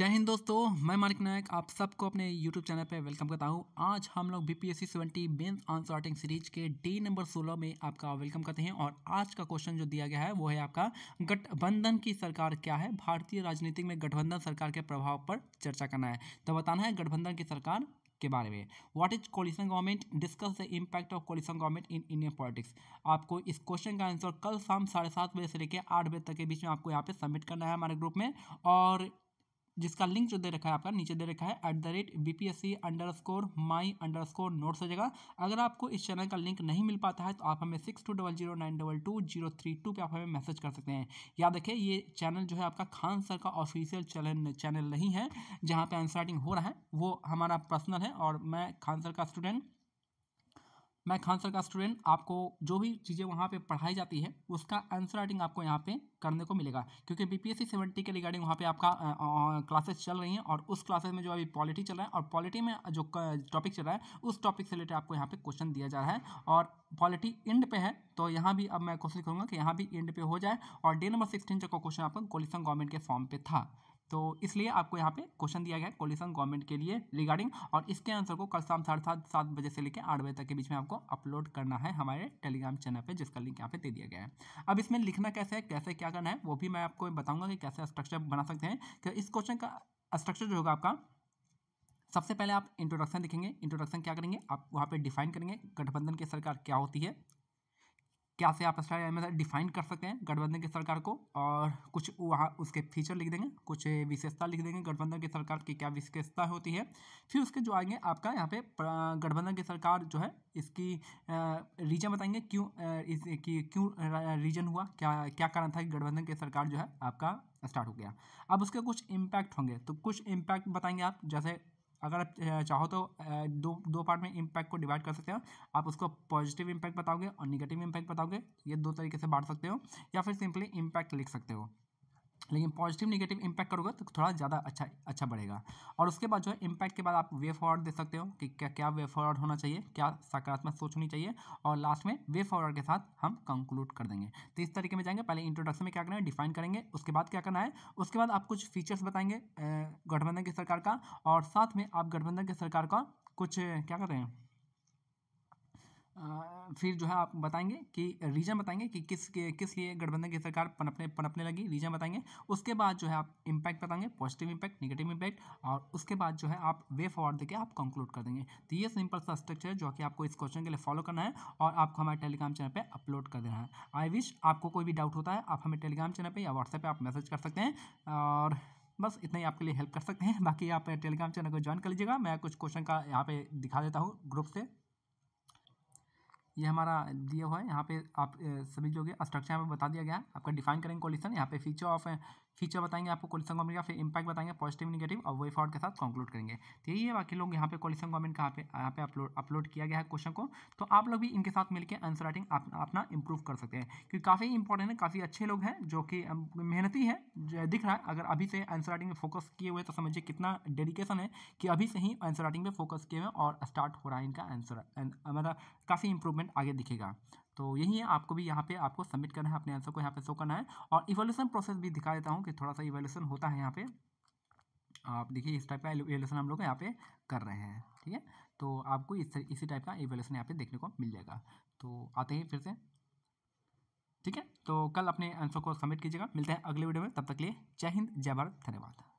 जय हिंद दोस्तों मैं मानिक नायक आप सबको अपने YouTube चैनल पर वेलकम करता हूं आज हम लोग B P S C seventy mains answer sorting series के डे नंबर 16 में आपका वेलकम करते हैं और आज का क्वेश्चन जो दिया गया है वो है आपका गठबंधन की सरकार क्या है भारतीय राजनीति में गठबंधन सरकार के प्रभाव पर चर्चा करना है तो बताना है गठबंधन की सरकार के बारे में what is coalition government discuss the impact of coalition government in Indian politics आपको इस क्वेश्चन का आंसर कल शाम साढ़े सात बजे से लेकर आठ बजे तक के बीच में आपको यहाँ पे सबमिट करना है हमारे ग्रुप में और जिसका लिंक जो दे रखा है आपका नीचे दे रखा है at the rate B P S C underscore my underscore notes हो जाएगा अगर आपको इस चैनल का लिंक नहीं मिल पाता है तो आप हमें six two double zero nine double two zero three two पर आप हमें मैसेज कर सकते हैं याद रखें ये चैनल जो है आपका खान सर का ऑफिशियल चैनल चैनल नहीं है जहाँ पर आंसर राइटिंग हो रहा है वो हमारा पर्सनल है और मैं खान सर का स्टूडेंट मैं खान सर का स्टूडेंट आपको जो भी चीज़ें वहाँ पे पढ़ाई जाती है उसका आंसर राइटिंग आपको यहाँ पे करने को मिलेगा क्योंकि बी पी सेवेंटी के रिगार्डिंग वहाँ पे आपका क्लासेस चल रही हैं और उस क्लासेस में जो अभी पॉलिटी चल रहा है और पॉलिटी में जो टॉपिक चल रहा है उस टॉपिक से रिलेटेड आपको यहाँ पे क्वेश्चन दिया जा रहा है और पॉलिटी एंड पे है तो यहाँ भी अब मैं कोशिश करूँगा कि यहाँ भी एंड पे हो जाए और डे नंबर सिक्सटीन का क्वेश्चन आपका कोलिसन गवर्नमेंट के फॉर्म पर था तो इसलिए आपको यहाँ पे क्वेश्चन दिया गया है कोलिशन गवर्नमेंट के लिए रिगार्डिंग और इसके आंसर को कल शाम साढ़े सात सात बजे से लेकर आठ बजे तक के बीच में आपको अपलोड करना है हमारे टेलीग्राम चैनल पे जिसका लिंक यहाँ पे दे दिया गया है अब इसमें लिखना कैसे है कैसे क्या करना है वो भी मैं आपको बताऊंगा कि कैसे स्ट्रक्चर बना सकते हैं कि तो इस क्वेश्चन का स्ट्रक्चर जो होगा आपका सबसे पहले आप इंट्रोडक्शन लिखेंगे इंट्रोडक्शन क्या करेंगे आप वहाँ पे डिफाइन करेंगे गठबंधन की सरकार क्या होती है क्या से आप स्टार डिफाइन मतलब कर सकते हैं गठबंधन की सरकार को और कुछ वहाँ उसके फीचर लिख देंगे कुछ विशेषता लिख देंगे गठबंधन की सरकार की क्या विशेषता होती है फिर उसके जो आएंगे आपका यहाँ पे गठबंधन की सरकार जो है इसकी रीजन बताएंगे क्यों इसकी क्यों रीजन हुआ क्या क्या कारण था कि गठबंधन की सरकार जो है आपका स्टार्ट हो गया अब उसके कुछ इम्पैक्ट होंगे तो कुछ इम्पैक्ट बताएंगे आप जैसे अगर आप चाहो तो दो दो पार्ट में इम्पैक्ट को डिवाइड कर सकते हो आप उसको पॉजिटिव इम्पैक्ट बताओगे और निगेटिव इम्पैक्ट बताओगे ये दो तरीके से बांट सकते हो या फिर सिंपली इम्पैक्ट लिख सकते हो लेकिन पॉजिटिव नेगेटिव इम्पैक्ट करोगे तो थोड़ा ज़्यादा अच्छा अच्छा बढ़ेगा और उसके बाद जो है इम्पैक्ट के बाद आप वे फॉरवर्ड दे सकते हो कि क्या क्या वे फॉरवर्ड होना चाहिए क्या सकारात्मक सोच होनी चाहिए और लास्ट में वे फॉरवर्ड के साथ हम कंक्लूड कर देंगे तो इस तरीके में जाएंगे पहले इंट्रोडक्शन में क्या करना है डिफाइन करेंगे उसके बाद क्या करना है उसके बाद आप कुछ फीचर्स बताएंगे गठबंधन की सरकार का और साथ में आप गठबंधन की सरकार का कुछ क्या कर रहे हैं फिर जो है आप बताएंगे कि रीज़न बताएंगे कि किस किस लिए गठबंधन की सरकार पनपने पनपने लगी रीज़न बताएंगे उसके बाद जो है आप इम्पैक्ट बताएंगे पॉजिटिव इम्पैक्ट नेगेटिव इम्पैक्ट और उसके बाद जो है आप वे फॉरवर्ड देके आप कंक्लूड कर देंगे तो ये सिंपल सा स्ट्रक्चर है जो कि आपको इस क्वेश्चन के लिए फॉलो करना है और आपको हमारे टेलीग्राम चैनल पर अपलोड कर देना है आई विश आपको कोई भी डाउट होता है आप हमें टेलीग्राम चैनल पर या व्हाट्सएप पर आप मैसेज कर सकते हैं और बस इतना ही आपके लिए हेल्प कर सकते हैं बाकी आप टेलीग्राम चैनल को ज्वाइन कर लीजिएगा मैं कुछ क्वेश्चन का यहाँ पे दिखा देता हूँ ग्रुप से ये हमारा दिया हुआ है यहाँ पे आप सभी जो है स्ट्रक्चर यहाँ पे बता दिया गया है आपका डिफाइन करेंगे कॉलिशन यहाँ पे फीचर ऑफ फीचर बताएंगे आपको कोलिसन कॉमेंट का फिर इंपैक्ट बताएंगे पॉजिटिव निगेटिव और वे फॉर्ड के साथ कंक्लूड करेंगे तो यही है बाकी लोग यहाँ पे कोलिसन कॉमेंट कहाँ पे यहाँ पे अपलोड अपलोड किया गया है क्वेश्चन को तो आप लोग भी इनके साथ मिलकर आंसर राइटिंग अपना इंप्रूव कर सकते हैं क्योंकि काफ़ी इंपॉर्टेंट है काफ़ी अच्छे लोग हैं जो कि मेहनती है दिख रहा है अगर अभी से आंसर राइटिंग में फोकस किए हुए तो समझिए कितना डेडिकेशन है कि अभी से ही आंसर राइटिंग पर फोकस किए हुए और स्टार्ट हो रहा है इनका आंसर मतलब काफ़ी इंप्रूवमेंट आगे दिखेगा तो यही है आपको भी यहाँ पे आपको सबमिट करना है अपने आंसर को यहाँ पे शो करना है और इवोल्यूशन प्रोसेस भी दिखा देता हूँ कि थोड़ा सा इवोल्यूशन होता है यहाँ पे आप देखिए इस टाइप का इवोल्यूशन हम लोग यहाँ पे कर रहे हैं ठीक है तो आपको इस इसी टाइप का इवोल्यूशन यहाँ पे देखने को मिल जाएगा तो आते हैं फिर से ठीक है तो कल अपने आंसर को सबमिट कीजिएगा मिलते हैं अगले वीडियो में तब तक लिए जय हिंद जय भारत धन्यवाद